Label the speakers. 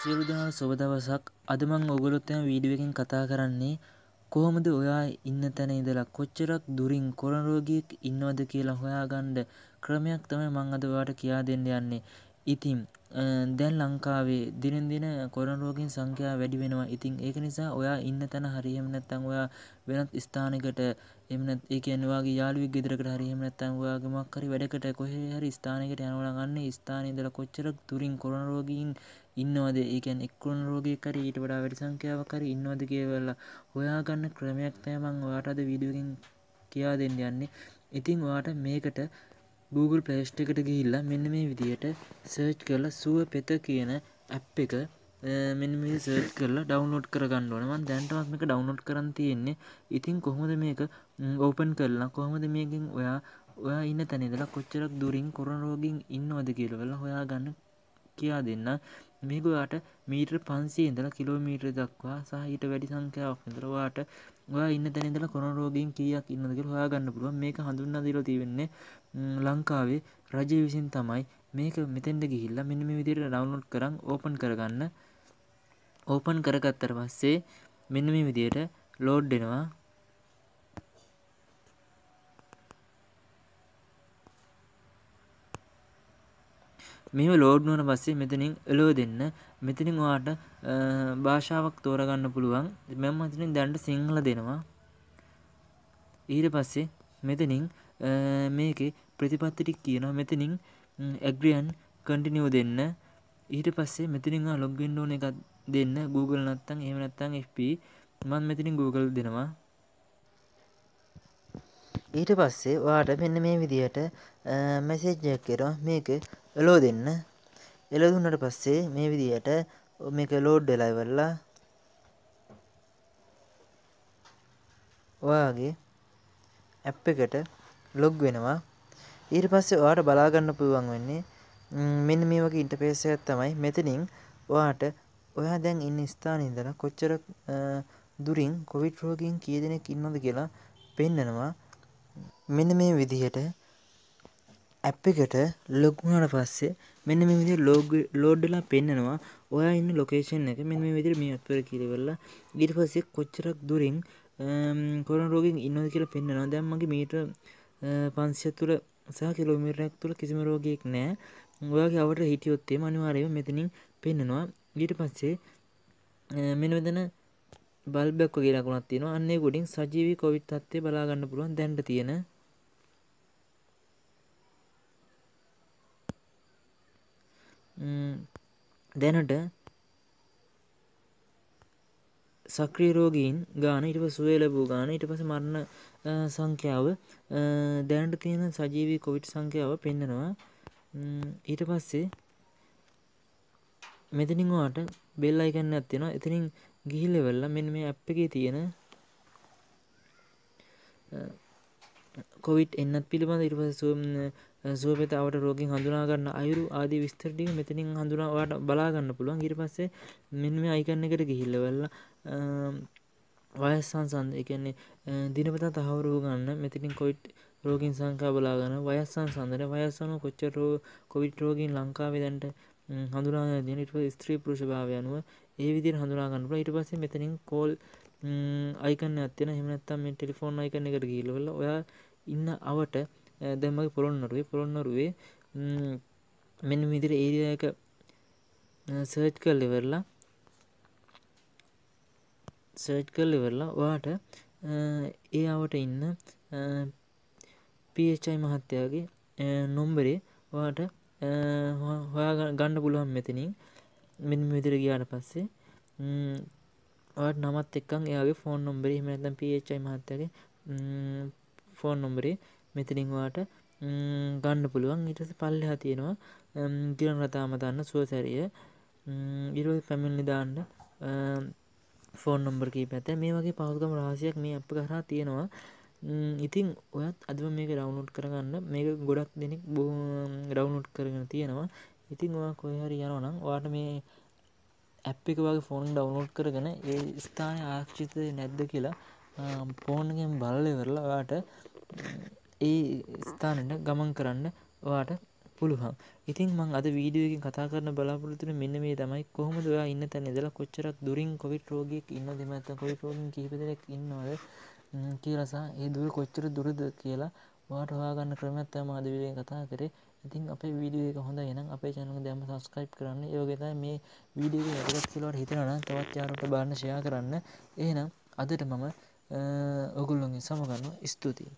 Speaker 1: සියලු දෙනාට සුබ දවසක්. අද මම ඔයගොල්ලොත් එක්ක වීඩියෝ එකකින් කතා කරන්නේ කොහොමද ඔයා ඉන්න තැන ඉඳලා කොච්චරක් දුරින් කොරන රෝගියෙක් ඉන්නවද කියලා හොයාගන්න ක්‍රමයක් තමයි මම අද ඔයාලට කියා දෙන්න යන්නේ. ඉතින් දැන් ලංකාවේ දිනෙන් දින කොරන රෝගීන් සංඛ්‍යාව වැඩි වෙනවා. ඉතින් ඒක නිසා ඔයා ඉන්න තැන හරි එහෙම නැත්නම් ඔයා වෙනත් ස්ථානයකට එහෙම නැත් ඒ කියන්නේ ඔයාගේ යාළුවෙක් ගෙදරකට හරි එහෙම නැත්නම් ඔයාගේ මොකක් හරි වැඩකට කොහේ හරි ස්ථානයකට යනවා නම් අන්නේ ස්ථානයේ ඉඳලා කොච්චර දුරින් කොරන රෝගීන් ඉන්නවද ඒකැන් එක්කොන් රෝගයක් කර ඊට වඩා වැඩි සංඛ්‍යාවක් කර ඉන්නවද කියවලා හොයාගන්න ක්‍රමයක් තමයි මම ඔයාට අද වීඩියෝ එකෙන් කියා දෙන්න යන්නේ. ඉතින් ඔයාට මේකට Google ප්ලේස්ට එකට ගිහිල්ලා මෙන්න මේ විදියට සර්ච් කරලා සුව පෙත කියන ඇප් එක මෙන්න මේ සර්ච් කරලා ඩවුන්ලෝඩ් කරගන්න ඕන මම දැනටමත් මේක ඩවුන්ලෝඩ් කරන් තියෙන්නේ ඉතින් කොහොමද මේක ඕපන් කරලා කොහොමද මේකෙන් ඔයා ඔයා ඉන්න තැන ඉඳලා කොච්චරක් දුරින් කොරන රෝගීන් ඉන්නවද කියලා හොයාගන්න කියා දෙන්න මේක ඔයාට මීටර් 500 ඉඳලා කිලෝමීටර දක්වා සහ ඊට වැඩි සංඛ්‍යාවක් ඉඳලා ඔයාට ඔයා ඉන්න තැන ඉඳලා කොරෝනා රෝගීන් කීයක් ඉන්නද කියලා හොයාගන්න පුළුවන්. මේක හඳුන්වා දීලා තියෙන්නේ ලංකාවේ රජය විසින් තමයි මේක මෙතෙන්ද ගිහිල්ලා මෙන්න මේ විදිහට ඩවුන්ලෝඩ් කරන් ඕපන් කරගන්න. ඕපන් කරගත්තට පස්සේ මෙන්න මේ විදිහට ලෝඩ් වෙනවා. මෙහෙම ලෝඩ් වුණාට පස්සේ මෙතනින් එලව දෙන්න. මෙතනින් ඔයාට භාෂාවක් තෝරගන්න පුළුවන්. මම මෙතනින් දැනට සිංහල දෙනවා. ඊට පස්සේ මෙතනින් මේකේ ප්‍රතිපත්ති ටික කියනවා. මෙතනින් agree and continue දෙන්න. ඊට පස්සේ මෙතනින් ආ login ඕන එකක් දෙන්න Google නැත්නම් එහෙම නැත්නම් FB මම මෙතනින් Google දෙනවා. ඊට පස්සේ ඔයාට මෙන්න මේ විදිහට මැසේජ් එකක් එනවා මේක එලෝ දෙන්න. එලෝ දුන්නට පස්සේ මේ විදිහට මේක ලෝඩ් වෙලා ඉවරලා ඔයාගේ ඇප් එකට ලොග් වෙනවා. ඊට පස්සේ ඔයාට බලා ගන්න පුළුවන් වෙන්නේ මෙන්න මේ වගේ ඉන්ටර්ෆේස් එකක් තමයි මෙතනින් ඔයාට ඔයා දැන් ඉන්න ස්ථානයේ ඉඳලා කොච්චර දුරින් කොවිඩ් රෝගීන් කී දෙනෙක් ඉන්නවද කියලා පෙන්නනවා මෙන්න මේ විදිහට ඇප් එකට ලොකුහට පස්සේ මෙන්න මේ විදි ලෝග ලෝඩ්ඩලා පෙන්න්නනවා ඔයා ඉන්න ලොකේෂන් එක මෙ මේ විදිර මේ අපර කිරවෙල්ලා ඉට පස්සේ කොච්චරක් දුරින් කොරන රෝගෙන් ඉන්නද කියලා පෙන්න්නවා දැම්මගේ මීට පන්සිය තුළ සහ කිලෝමිරයක් තුළ කිසිම රෝගයෙක් නෑ ඔයාගේ අවට හිටියොත්තේ අනිවාරයව මෙතනින් පෙන්නවා ඊට පස්සේ මෙනවෙදන බල්බක් වගේ ලකුණක් තියෙනවා. අන්න ඒ ගොඩින් සජීවී කොවිඩ් තත්ත්වය බලා ගන්න පුළුවන් දැනට තියෙන. දැනට සක්‍රිය රෝගීන් ගාන ඊට පස්සේ සුවය ලැබූ ගාන ඊට පස්සේ මරණ සංඛ්‍යාව දැනට තියෙන සජීවී කොවිඩ් සංඛ්‍යාව පෙන්වනවා. ඊට පස්සේ මෙතනින් ඔයාට බෙල් අයිකන් එකක් තියෙනවා. එතනින් ගිහිලෙවල්ල මෙන්න මේ අප් එකේ තියෙන කොවිට් එන්නත් පිළිබඳ ඉරිපස සුවපතාවට රෝගින් හඳුනාගන්න අයුරු ආදි විස්තරටික මෙතනින් හඳුනාවාට බලාගන්න පුළුවන් ඉරි පස්සේ මෙන් මේ අයිකන්න එකට ගිහිල්ලවෙල්ල වයස්සන් සන්ද එකන්නේ දිනපතා තහවුරු ගන්න මෙතිනින් කොයිට් රෝගින් සංකා බලාගන්න වයස්සන් සඳන වයස්සන කොච්චරෝ කොවිට් රෝගින් ලංකාවේ දැන්ට හඳුනාගෙන දින ඉට ස්ත්‍රී පුරුෂභාව අනුව ඒ විදිර හඳුනාගන්න පුළ ඉට පස්සේ මෙතනින් කෝල් අයිකන අත්තන හෙමනත්තම් මේ ටෙලිෆෝන් අයිකන එකට ගීලවල ඔයා ඉන්න අවට දැමගේ පොළොන්නරුවේ පොළොන්නරුවේ මෙන්න විදිර ඒරියක සර්ච් කල් ඉවරලා සර්ච් කල් ඉවරලා ඔයාට ඒ අවට ඉන්න පයි මහත්තයාගේ නොම්බරේ වාට හොයා ගණ්ඩ පුළුවන් මෙතනින් මෙ විදිර ගියාට පස්සේ නමත් එක්කන් එයාගේ ෆෝන් නොම්බරේ එහෙම නැත්නම් PHI මහත්තයාගේ ෆෝන් නොම්බරේ මෙතනින් ඔයාට ගන්න පුළුවන් ඊට පස්සේ පල්ලෙහා තියෙනවා ගිරන් රතාම දාන්න සුවසැරිය ඊළඟ ෆැමිලි දාන්න ෆෝන් නොම්බර් කීපයක් ඇත මේ වගේ පහසුකම් රාශියක් මේ අප් එක හරහා තියෙනවා ඉතින් ඔයත් අදම මේක ඩවුන්ලෝඩ් කරගන්න මේක ගොඩක් දෙනෙක් බොහෝ ඩවුන්ලෝඩ් කරගෙන තියෙනවා ඉතින් ඔයා කොහේ හරි යනවා නම් ඔයාට මේ ඇප් එක වගේ ෆෝන් ඩවනෝඩ් කරගෙන ඒ ස්ථානය ආරක්ෂිතය නැද්ද කියලා පෝර්ණගෙන් බලලවරලා ඔයාට ඒ ස්ථානට ගමන් කරන්න වාට පුළුවන් ඉතින් මං අද වීඩියෝකින් කතා කරන බලාපොරොතුන මෙන්න මේ තමයි කොහොමද ඔයා ඉන්න තැන ඉඳලා කොච්චරක් දුරින් කොවිඩ් රෝගියෙක් ඉන්නවද නැත්නම් කොවිඩ් රෝගීන් කීප දෙනෙක් ඉන්නවද කියලා සහ ඒ දුර කොච්චර දුරද කියලා ඔයාට හොයාගන්න ක්‍රමයක් තමයි මම අද වීඩියෝෙන් කතා කරේ ඉතින් අපේ වීඩියෝ එක හොඳයි එහෙනම් අපේ චැනල දැම සස්කයිප් කරන්න යෝගෙත මේ වීඩිය ඇගත් තුලට හිතරන තවත් යාරට බාන්න ෂයා කරන්න ඒනම් අදට මම ඔගුල්ලොගින් සමගන්න ස්තුතියි